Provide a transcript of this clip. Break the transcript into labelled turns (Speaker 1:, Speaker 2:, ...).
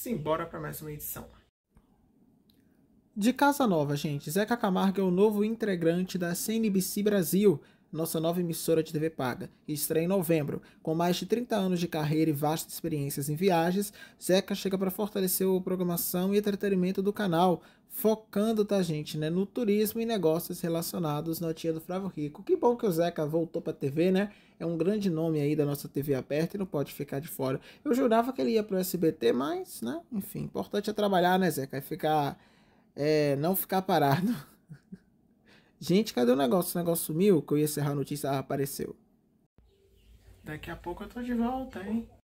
Speaker 1: simbora para mais uma edição.
Speaker 2: De casa nova, gente, Zeca Camargo é o novo integrante da CNBC Brasil nossa nova emissora de TV paga, e estreia em novembro. Com mais de 30 anos de carreira e vastas experiências em viagens, Zeca chega para fortalecer a programação e entretenimento do canal, focando, tá, gente, né, no turismo e negócios relacionados na tia do Flávio Rico. Que bom que o Zeca voltou para a TV, né? É um grande nome aí da nossa TV aberta e não pode ficar de fora. Eu jurava que ele ia para o SBT, mas, né, enfim, importante é trabalhar, né, Zeca? É ficar. É, não ficar parado. Gente, cadê o negócio? O negócio sumiu, que eu ia encerrar a notícia, ah, apareceu.
Speaker 3: Daqui a pouco eu tô de volta, hein?